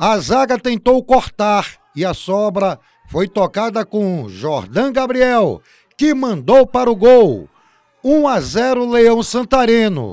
A zaga tentou cortar e a sobra foi tocada com Jordan Gabriel, que mandou para o gol. 1 a 0 Leão Santareno.